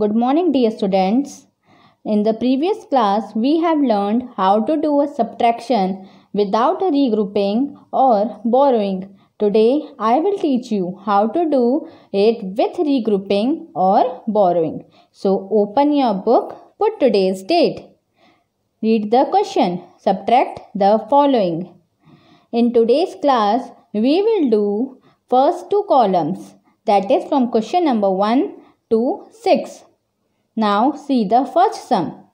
Good morning dear students. In the previous class, we have learned how to do a subtraction without a regrouping or borrowing. Today, I will teach you how to do it with regrouping or borrowing. So, open your book, put today's date. Read the question. Subtract the following. In today's class, we will do first two columns that is from question number 1 2, 6. Now see the first sum.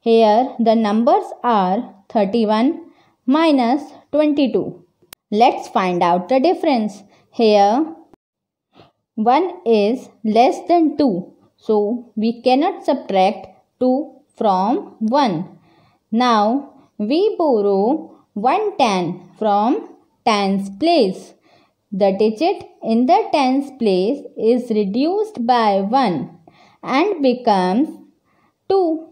Here the numbers are 31 minus 22. Let's find out the difference. Here 1 is less than 2. So we cannot subtract 2 from 1. Now we borrow 1 from tens place. The digit in the tens place is reduced by 1 and becomes 2.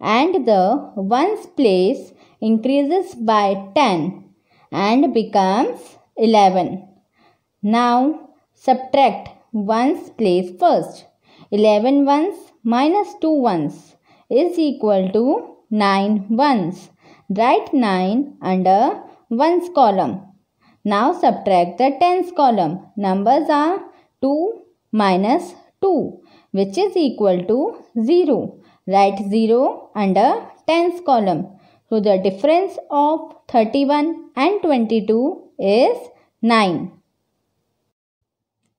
And the ones place increases by 10 and becomes 11. Now subtract ones place first. 11 ones minus 2 ones is equal to 9 ones. Write 9 under ones column. Now subtract the tens column. Numbers are 2 minus 2 which is equal to 0. Write 0 under tens column. So the difference of 31 and 22 is 9.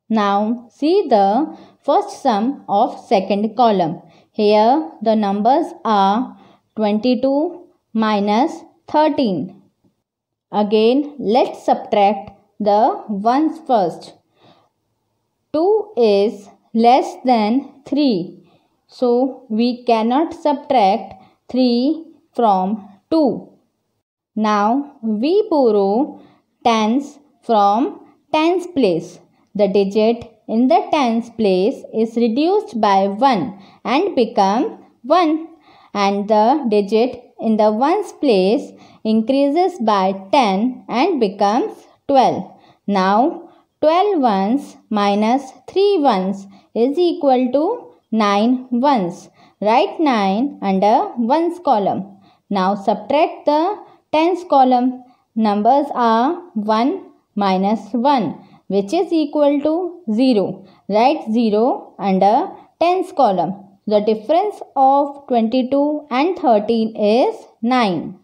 Now see the first sum of second column. Here the numbers are 22 minus 13 Again, let's subtract the ones first. 2 is less than 3. So, we cannot subtract 3 from 2. Now, we borrow tens from tens place. The digit in the tens place is reduced by 1 and become 1 and the digit in the ones place increases by 10 and becomes 12. Now 12 ones minus 3 ones is equal to 9 ones. Write 9 under ones column. Now subtract the tens column. Numbers are 1 minus 1 which is equal to 0. Write 0 under tens column. The difference of 22 and 13 is 9.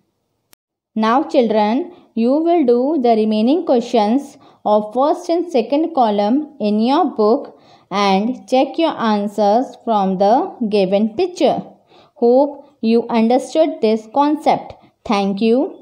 Now children, you will do the remaining questions of first and second column in your book and check your answers from the given picture. Hope you understood this concept. Thank you.